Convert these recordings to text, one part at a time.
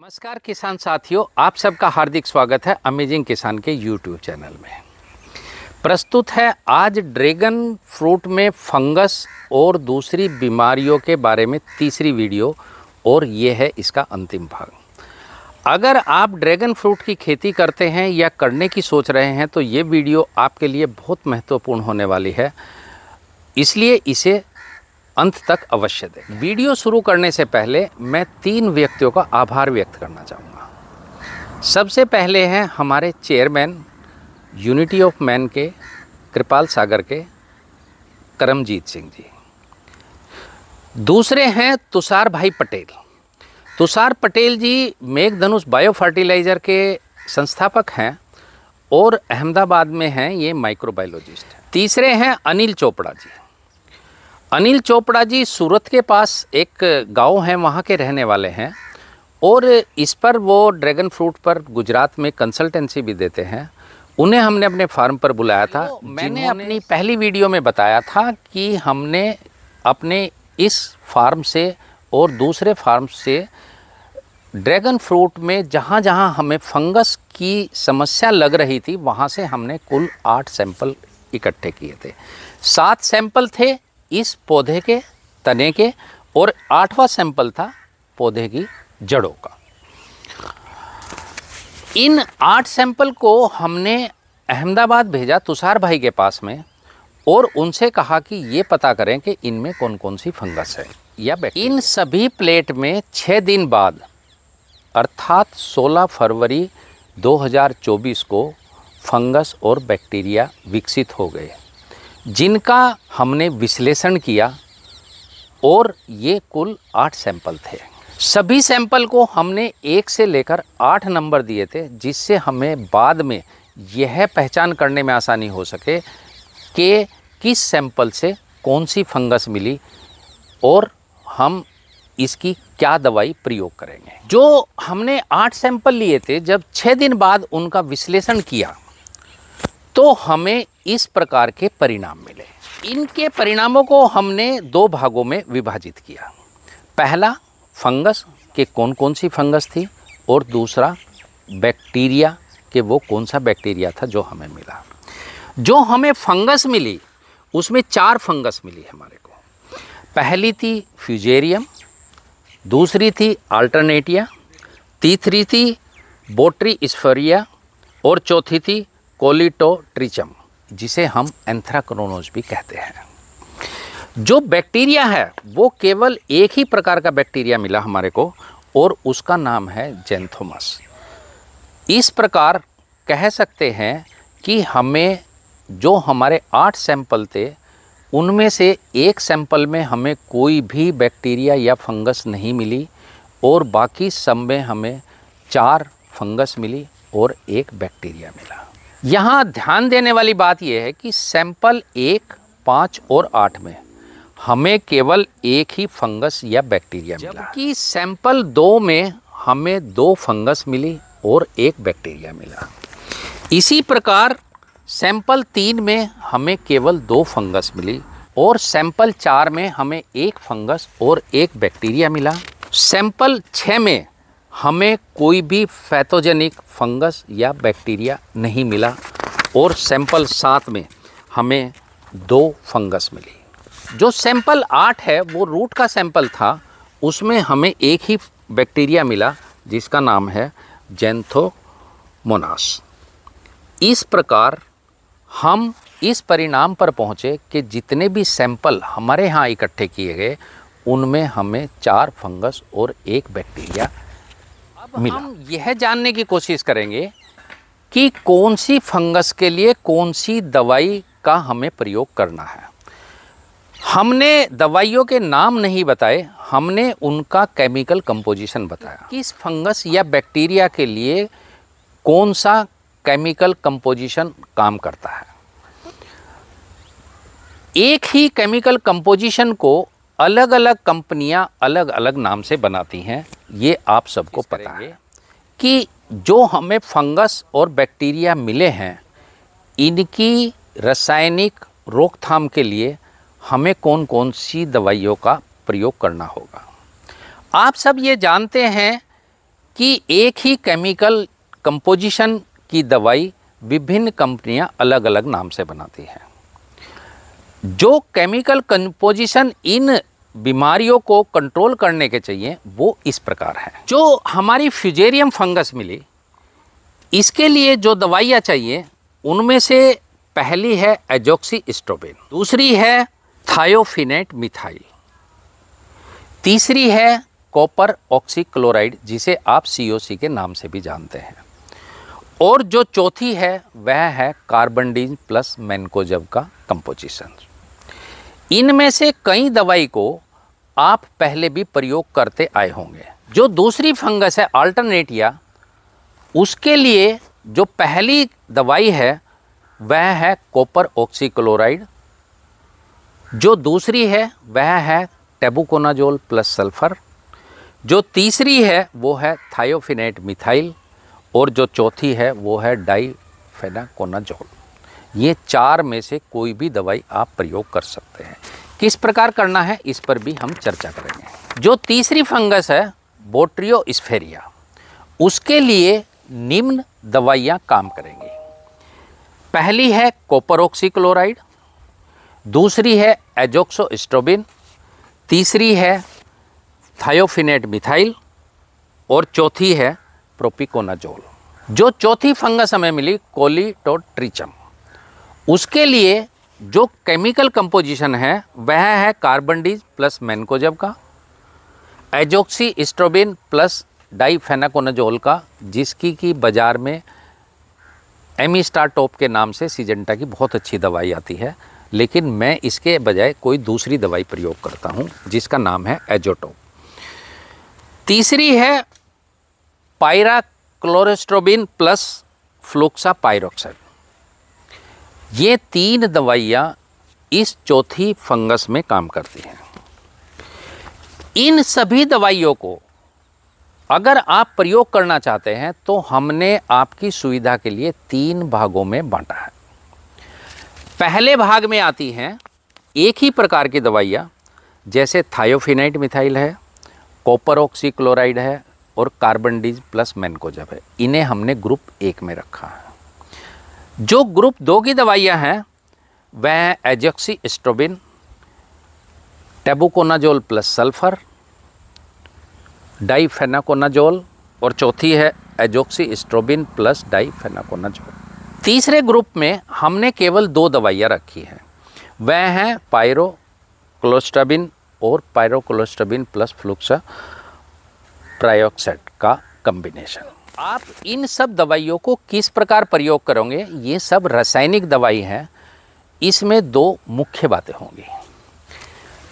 नमस्कार किसान साथियों आप सबका हार्दिक स्वागत है अमेजिंग किसान के यूट्यूब चैनल में प्रस्तुत है आज ड्रैगन फ्रूट में फंगस और दूसरी बीमारियों के बारे में तीसरी वीडियो और ये है इसका अंतिम भाग अगर आप ड्रैगन फ्रूट की खेती करते हैं या करने की सोच रहे हैं तो ये वीडियो आपके लिए बहुत महत्वपूर्ण होने वाली है इसलिए इसे अंत तक अवश्य देखें वीडियो शुरू करने से पहले मैं तीन व्यक्तियों का आभार व्यक्त करना चाहूँगा सबसे पहले हैं हमारे चेयरमैन यूनिटी ऑफ मैन के कृपाल सागर के करमजीत सिंह जी दूसरे हैं तुषार भाई पटेल तुषार पटेल जी मेघधनुष बायो फर्टिलाइज़र के संस्थापक हैं और अहमदाबाद में हैं ये माइक्रोबायोलॉजिस्ट तीसरे हैं अनिल चोपड़ा जी अनिल चोपड़ा जी सूरत के पास एक गांव है वहाँ के रहने वाले हैं और इस पर वो ड्रैगन फ्रूट पर गुजरात में कंसल्टेंसी भी देते हैं उन्हें हमने अपने फार्म पर बुलाया था मैंने अपनी पहली वीडियो में बताया था कि हमने अपने इस फार्म से और दूसरे फार्म से ड्रैगन फ्रूट में जहाँ जहाँ हमें फंगस की समस्या लग रही थी वहाँ से हमने कुल आठ सैंपल इकट्ठे किए थे सात सैंपल थे इस पौधे के तने के और आठवां सैंपल था पौधे की जड़ों का इन आठ सैंपल को हमने अहमदाबाद भेजा तुषार भाई के पास में और उनसे कहा कि ये पता करें कि इनमें कौन कौन सी फंगस है या इन सभी प्लेट में छः दिन बाद अर्थात 16 फरवरी 2024 को फंगस और बैक्टीरिया विकसित हो गए जिनका हमने विश्लेषण किया और ये कुल आठ सैंपल थे सभी सैंपल को हमने एक से लेकर आठ नंबर दिए थे जिससे हमें बाद में यह पहचान करने में आसानी हो सके कि किस सैंपल से कौन सी फंगस मिली और हम इसकी क्या दवाई प्रयोग करेंगे जो हमने आठ सैंपल लिए थे जब छः दिन बाद उनका विश्लेषण किया तो हमें इस प्रकार के परिणाम मिले इनके परिणामों को हमने दो भागों में विभाजित किया पहला फंगस के कौन कौन सी फंगस थी और दूसरा बैक्टीरिया के वो कौन सा बैक्टीरिया था जो हमें मिला जो हमें फंगस मिली उसमें चार फंगस मिली हमारे को पहली थी फ्यूजेरियम दूसरी थी अल्टरनेटिया तीसरी थी बोट्री स्फरिया और चौथी थी कोलिटोट्रिचम जिसे हम एंथ्राक्रोनोज भी कहते हैं जो बैक्टीरिया है वो केवल एक ही प्रकार का बैक्टीरिया मिला हमारे को और उसका नाम है जेंथोमस इस प्रकार कह सकते हैं कि हमें जो हमारे आठ सैंपल थे उनमें से एक सैंपल में हमें कोई भी बैक्टीरिया या फंगस नहीं मिली और बाकी सब में हमें चार फंगस मिली और एक बैक्टीरिया मिला यहाँ ध्यान देने वाली बात यह है कि सैंपल एक पाँच और आठ में हमें केवल एक ही फंगस या बैक्टीरिया मिला कि सैंपल दो में हमें दो फंगस मिली और एक बैक्टीरिया मिला इसी प्रकार सैंपल तीन में हमें केवल दो फंगस मिली और सैंपल चार में हमें एक फंगस और एक बैक्टीरिया मिला सैंपल छः में हमें कोई भी फैथोजेनिक फंगस या बैक्टीरिया नहीं मिला और सैंपल सात में हमें दो फंगस मिली जो सैंपल आठ है वो रूट का सैंपल था उसमें हमें एक ही बैक्टीरिया मिला जिसका नाम है जेंथोमोनास इस प्रकार हम इस परिणाम पर पहुँचे कि जितने भी सैंपल हमारे यहाँ इकट्ठे किए गए उनमें हमें चार फंगस और एक बैक्टीरिया तो मिला हम यह जानने की कोशिश करेंगे कि कौन सी फंगस के लिए कौन सी दवाई का हमें प्रयोग करना है हमने दवाइयों के नाम नहीं बताए हमने उनका केमिकल कंपोजिशन बताया किस फंगस या बैक्टीरिया के लिए कौन सा केमिकल कंपोजिशन काम करता है एक ही केमिकल कंपोजिशन को अलग अलग कंपनियां अलग अलग नाम से बनाती हैं ये आप सबको पता है कि जो हमें फंगस और बैक्टीरिया मिले हैं इनकी रासायनिक रोकथाम के लिए हमें कौन कौन सी दवाइयों का प्रयोग करना होगा आप सब ये जानते हैं कि एक ही केमिकल कंपोजिशन की दवाई विभिन्न कंपनियां अलग अलग नाम से बनाती हैं जो केमिकल कंपोजिशन इन बीमारियों को कंट्रोल करने के चाहिए वो इस प्रकार है जो हमारी फ्यूजेरियम फंगस मिली इसके लिए जो दवाइयाँ चाहिए उनमें से पहली है एजोक्सी स्टोबेन दूसरी है थायोफिनेट मिथाइल तीसरी है कॉपर ऑक्सीक्लोराइड जिसे आप सी के नाम से भी जानते हैं और जो चौथी है वह है कार्बनडीन प्लस मैनकोजब का कंपोजिशन इनमें से कई दवाई को आप पहले भी प्रयोग करते आए होंगे जो दूसरी फंगस है अल्टरनेटिया उसके लिए जो पहली दवाई है वह है कॉपर ऑक्सीक्लोराइड जो दूसरी है वह है टेबुकोनाजोल प्लस सल्फ़र जो तीसरी है वो है थायोफिनेट मिथाइल और जो चौथी है वो है डाईफेनाकोनाजोल ये चार में से कोई भी दवाई आप प्रयोग कर सकते हैं किस प्रकार करना है इस पर भी हम चर्चा करेंगे जो तीसरी फंगस है बोट्रियो स्फेरिया उसके लिए निम्न दवाइयाँ काम करेंगी पहली है कोपरोक्सीक्लोराइड दूसरी है एजोक्सोस्ट्रोबिन तीसरी है थायोफिनेट मिथाइल और चौथी है प्रोपिकोनाजोल जो चौथी फंगस हमें मिली कोलीटोट्रीचम उसके लिए जो केमिकल कंपोजिशन है वह है कार्बन डीज प्लस मैनकोजब का एजोक्सी स्ट्रोबिन प्लस डाईफेनाकोनाजोल का जिसकी की बाज़ार में एमी स्टार टॉप के नाम से सीजेंटा की बहुत अच्छी दवाई आती है लेकिन मैं इसके बजाय कोई दूसरी दवाई प्रयोग करता हूँ जिसका नाम है एजोटोप तीसरी है पायरा क्लोरेस्ट्रोबिन प्लस फ्लोक्सा पायरोक्साइड ये तीन दवाइयाँ इस चौथी फंगस में काम करती हैं इन सभी दवाइयों को अगर आप प्रयोग करना चाहते हैं तो हमने आपकी सुविधा के लिए तीन भागों में बांटा है पहले भाग में आती हैं एक ही प्रकार की दवाइयाँ जैसे थायोफिनाइट मिथाइल है कॉपर ऑक्सीक्लोराइड है और कार्बन डीज प्लस मैनकोजब है इन्हें हमने ग्रुप एक में रखा है जो ग्रुप दो की दवाइयाँ हैं वह azoxystrobin tebuconazole plus sulphur difenoconazole और चौथी है एजोक्सी स्ट्रोबिन प्लस डाइफेनाकोनाजोल तीसरे ग्रुप में हमने केवल दो दवाइयाँ रखी हैं वह हैं पायरो और पायरोक्लोस्टाबिन प्लस फ्लूक्सा प्रायोक्सेट का कम्बिनेशन आप इन सब दवाइयों को किस प्रकार प्रयोग करोगे ये सब रासायनिक दवाई हैं इसमें दो मुख्य बातें होंगी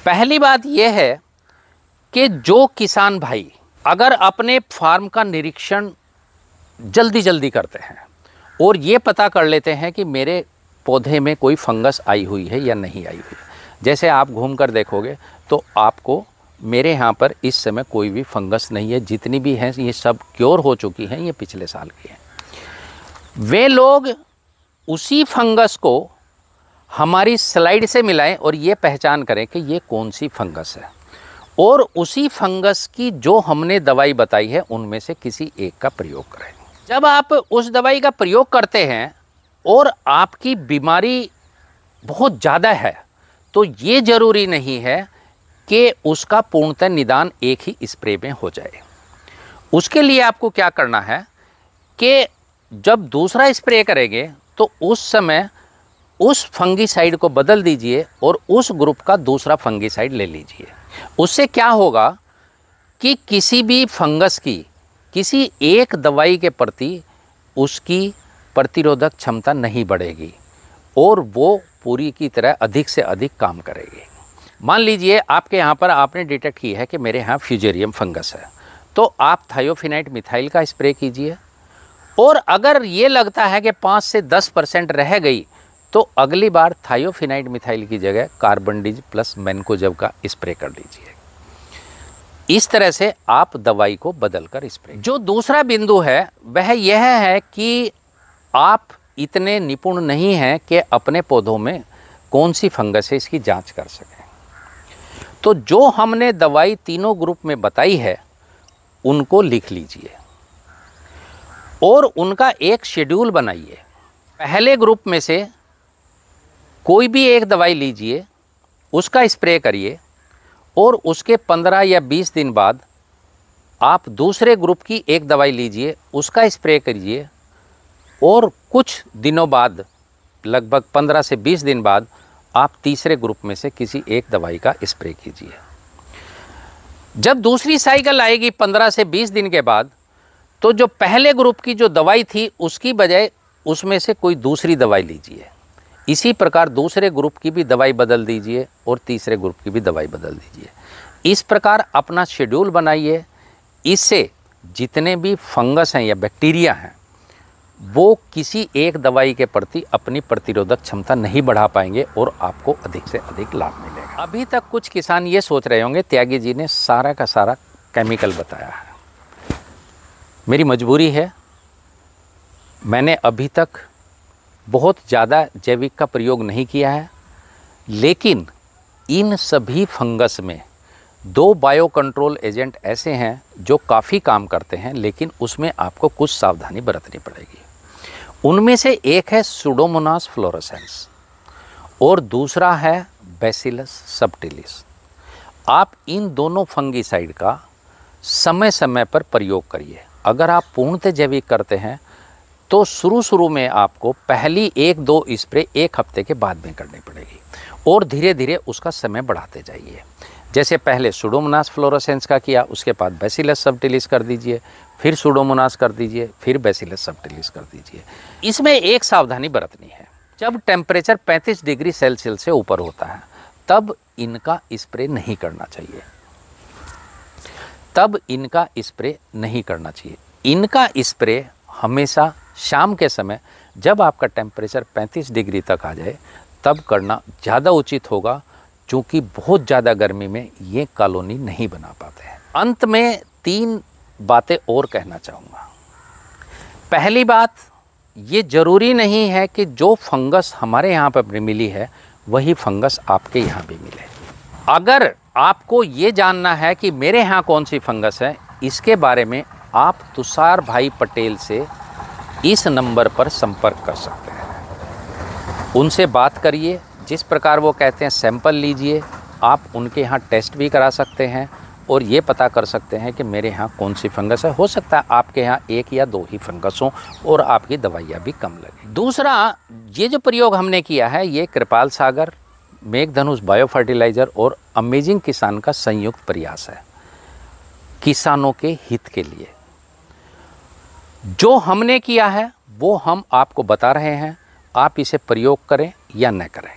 पहली बात यह है कि जो किसान भाई अगर अपने फार्म का निरीक्षण जल्दी जल्दी करते हैं और ये पता कर लेते हैं कि मेरे पौधे में कोई फंगस आई हुई है या नहीं आई हुई है जैसे आप घूम कर देखोगे तो आपको मेरे यहाँ पर इस समय कोई भी फंगस नहीं है जितनी भी हैं ये सब क्योर हो चुकी हैं ये पिछले साल की हैं वे लोग उसी फंगस को हमारी स्लाइड से मिलाएं और ये पहचान करें कि ये कौन सी फंगस है और उसी फंगस की जो हमने दवाई बताई है उनमें से किसी एक का प्रयोग करें जब आप उस दवाई का प्रयोग करते हैं और आपकी बीमारी बहुत ज़्यादा है तो ये ज़रूरी नहीं है कि उसका पूर्णतः निदान एक ही स्प्रे में हो जाए उसके लिए आपको क्या करना है कि जब दूसरा स्प्रे करेंगे तो उस समय उस फंगीसाइड को बदल दीजिए और उस ग्रुप का दूसरा फंगीसाइड ले लीजिए उससे क्या होगा कि किसी भी फंगस की किसी एक दवाई के प्रति उसकी प्रतिरोधक क्षमता नहीं बढ़ेगी और वो पूरी की तरह अधिक से अधिक काम करेगी मान लीजिए आपके यहाँ पर आपने डिटेक्ट की है कि मेरे यहाँ फ्यूजेरियम फंगस है तो आप थायोफिनाइट मिथाइल का स्प्रे कीजिए और अगर ये लगता है कि पाँच से दस परसेंट रह गई तो अगली बार थायोफिनाइट मिथाइल की जगह कार्बन डिज प्लस मैनकोजब का स्प्रे कर लीजिए इस तरह से आप दवाई को बदल कर स्प्रे जो दूसरा बिंदु है वह यह है कि आप इतने निपुण नहीं हैं कि अपने पौधों में कौन सी फंगस है इसकी जांच कर सकें तो जो हमने दवाई तीनों ग्रुप में बताई है उनको लिख लीजिए और उनका एक शेड्यूल बनाइए पहले ग्रुप में से कोई भी एक दवाई लीजिए उसका स्प्रे करिए और उसके 15 या 20 दिन बाद आप दूसरे ग्रुप की एक दवाई लीजिए उसका स्प्रे करिए और कुछ दिनों बाद लगभग 15 से 20 दिन बाद आप तीसरे ग्रुप में से किसी एक दवाई का स्प्रे कीजिए जब दूसरी साइकिल आएगी 15 से 20 दिन के बाद तो जो पहले ग्रुप की जो दवाई थी उसकी बजाय उसमें से कोई दूसरी दवाई लीजिए इसी प्रकार दूसरे ग्रुप की भी दवाई बदल दीजिए और तीसरे ग्रुप की भी दवाई बदल दीजिए इस प्रकार अपना शेड्यूल बनाइए इससे जितने भी फंगस हैं या बैक्टीरिया हैं वो किसी एक दवाई के प्रति अपनी प्रतिरोधक क्षमता नहीं बढ़ा पाएंगे और आपको अधिक से अधिक लाभ मिलेगा अभी तक कुछ किसान ये सोच रहे होंगे त्यागी जी ने सारा का सारा केमिकल बताया है मेरी मजबूरी है मैंने अभी तक बहुत ज़्यादा जैविक का प्रयोग नहीं किया है लेकिन इन सभी फंगस में दो बायो कंट्रोल एजेंट ऐसे हैं जो काफ़ी काम करते हैं लेकिन उसमें आपको कुछ सावधानी बरतनी पड़ेगी उनमें से एक है सुडोमोनास फ्लोरोसेंस और दूसरा है बेसिलस सबटिलिस आप इन दोनों फंगीसाइड का समय समय पर प्रयोग करिए अगर आप पूर्णतः जैविक करते हैं तो शुरू शुरू में आपको पहली एक दो स्प्रे एक हफ्ते के बाद में करनी पड़ेगी और धीरे धीरे उसका समय बढ़ाते जाइए जैसे पहले सुडोमोनास फ्लोरोसेंस का किया उसके बाद बेसिलस सबटिलिस कर दीजिए फिर सुडोमोनास कर दीजिए फिर बेसिलस सबटिलिस कर दीजिए इसमें एक सावधानी बरतनी है जब टेम्परेचर 35 डिग्री सेल्सियस से ऊपर होता है तब इनका स्प्रे नहीं करना चाहिए तब इनका स्प्रे नहीं करना चाहिए इनका स्प्रे हमेशा शाम के समय जब आपका टेम्परेचर 35 डिग्री तक आ जाए तब करना ज़्यादा उचित होगा चूँकि बहुत ज़्यादा गर्मी में ये कॉलोनी नहीं बना पाते हैं अंत में तीन बातें और कहना चाहूँगा पहली बात ये ज़रूरी नहीं है कि जो फंगस हमारे यहाँ पर मिली है वही फंगस आपके यहाँ भी मिले अगर आपको ये जानना है कि मेरे यहाँ कौन सी फंगस है इसके बारे में आप तुषार भाई पटेल से इस नंबर पर संपर्क कर सकते हैं उनसे बात करिए जिस प्रकार वो कहते हैं सैंपल लीजिए आप उनके यहाँ टेस्ट भी करा सकते हैं और ये पता कर सकते हैं कि मेरे यहाँ कौन सी फंगस है हो सकता है आपके यहाँ एक या दो ही फंगस हों और आपकी दवाइयाँ भी कम लगें दूसरा ये जो प्रयोग हमने किया है ये कृपाल सागर मेघधनुष बायो फर्टिलाइज़र और अमेजिंग किसान का संयुक्त प्रयास है किसानों के हित के लिए जो हमने किया है वो हम आपको बता रहे हैं आप इसे प्रयोग करें या न करें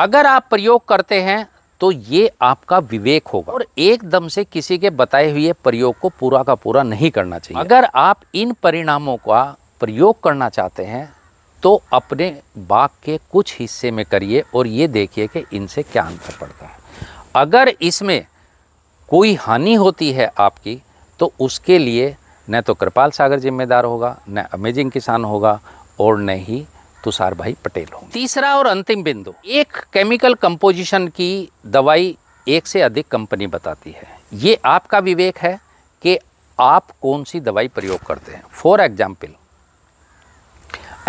अगर आप प्रयोग करते हैं तो ये आपका विवेक होगा और एकदम से किसी के बताए हुए प्रयोग को पूरा का पूरा नहीं करना चाहिए अगर आप इन परिणामों का प्रयोग करना चाहते हैं तो अपने बाग के कुछ हिस्से में करिए और ये देखिए कि इनसे क्या अंतर पड़ता है अगर इसमें कोई हानि होती है आपकी तो उसके लिए न तो कृपाल सागर जिम्मेदार होगा न अमेजिंग किसान होगा और न ही तुषार भाई पटेल होंगे तीसरा और अंतिम बिंदु एक केमिकल कंपोजिशन की दवाई एक से अधिक कंपनी बताती है ये आपका विवेक है कि आप कौन सी दवाई प्रयोग करते हैं for example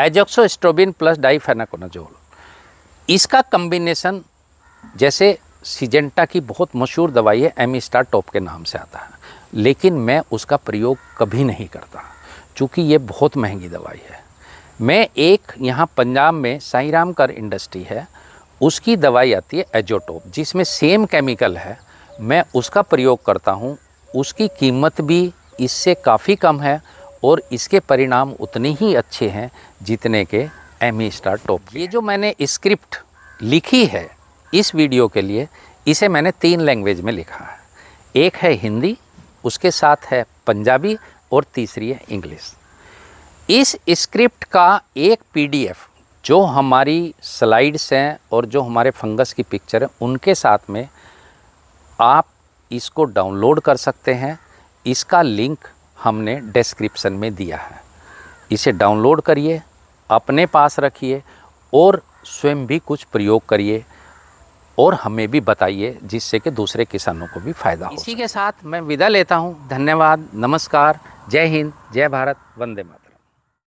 azoxystrobin plus difenoconazole इसका कम्बिनेशन जैसे सिजेंटा की बहुत मशहूर दवाई है एम स्टार टॉप के नाम से आता है लेकिन मैं उसका प्रयोग कभी नहीं करता चूँकि ये बहुत महंगी दवाई है मैं एक यहाँ पंजाब में राम कर इंडस्ट्री है उसकी दवाई आती है एजोटोप जिसमें सेम केमिकल है मैं उसका प्रयोग करता हूँ उसकी कीमत भी इससे काफ़ी कम है और इसके परिणाम उतने ही अच्छे हैं जितने के एम स्टार टॉप ये जो मैंने स्क्रिप्ट लिखी है इस वीडियो के लिए इसे मैंने तीन लैंग्वेज में लिखा है एक है हिंदी उसके साथ है पंजाबी और तीसरी है इंग्लिश इस स्क्रिप्ट का एक पीडीएफ जो हमारी स्लाइड्स हैं और जो हमारे फंगस की पिक्चर है उनके साथ में आप इसको डाउनलोड कर सकते हैं इसका लिंक हमने डिस्क्रिप्शन में दिया है इसे डाउनलोड करिए अपने पास रखिए और स्वयं भी कुछ प्रयोग करिए और हमें भी बताइए जिससे कि दूसरे किसानों को भी फायदा हो इसी के साथ मैं विदा लेता हूँ धन्यवाद नमस्कार जय हिंद जय भारत वंदे मातरम